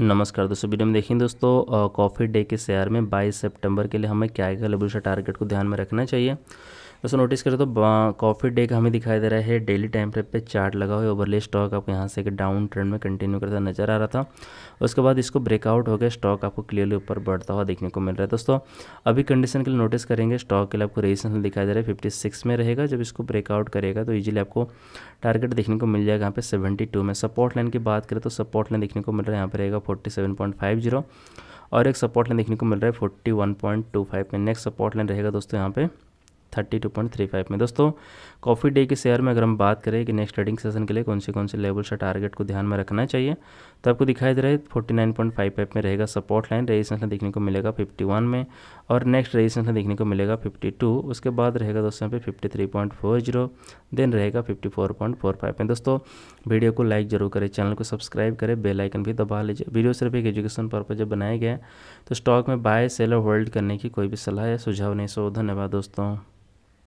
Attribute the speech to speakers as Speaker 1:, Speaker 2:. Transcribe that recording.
Speaker 1: नमस्कार दोस्तों वीडियो में देखें दोस्तों कॉफ़ी डे के शेयर में 22 सितंबर के लिए हमें क्या क्या लेवल से टारगेट को ध्यान में रखना चाहिए दोस्तों नोटिस करें तो कॉफ़ी डे का हमें दिखाई दे रहा है डेली टाइम पर पे चार्ट लगा हुआ है ओवरले स्टॉक आपको यहाँ से डाउन ट्रेंड में कंटिन्यू करता नजर आ रहा था उसके बाद इसको ब्रेकआउट हो गया स्टॉक आपको क्लियरली ऊपर बढ़ता हुआ देखने को मिल रहा है दोस्तों अभी कंडीशन के लिए नोटिस करेंगे स्टॉक के लिए आपको रेजिस्टेंस दिखाई दे रहा है फिफ्टी में रहेगा जब इसको ब्रेकआउट करेगा तो ईजिली आपको टारगेट देखने को मिल जाएगा यहाँ पे सेवेंटी में सपोर्ट लाइन की बात करें तो सपोर्ट लाइन देखने को मिल रहा है यहाँ पर रहेगा फोर्टी और एक सपोर्ट लाइन देखने को मिल रहा है forty one point two five में नेक्स्ट सपोर्ट लाइन रहेगा दोस्तों यहाँ पे thirty two point three five में दोस्तों कॉफ़ी डे के शेयर में अगर हम बात करें कि नेक्स्ट ट्रेडिंग सेशन के लिए कौन से कौन से लेवल्स से टारगेट को ध्यान में रखना चाहिए तो आपको दिखाई दे रहा है forty nine point five five में रहेगा सपोर्ट लाइन रेजिस्टेंस देखने को मिलेगा फिफ्टी वन में और नेक्स्ट रेजिस्टेंस देखने को मिलेगा फिफ्टी टू उसके बाद रहेगा दोस्तों यहाँ पे fifty three point four zero then रहेगा fifty four point four five में दोस्तों वीडियो को लाइक जरूर करें चैनल को सब्सक्राइब करें बेल आइकन भी दबा लीजिए वीडियो सिर्फ एक एजुकेशन पर्पज जब बनाया गया तो स्टॉक में बाय सेल और होल्ड करने की कोई भी सलाह या सुझाव नहीं सो धन्यवाद दोस्तों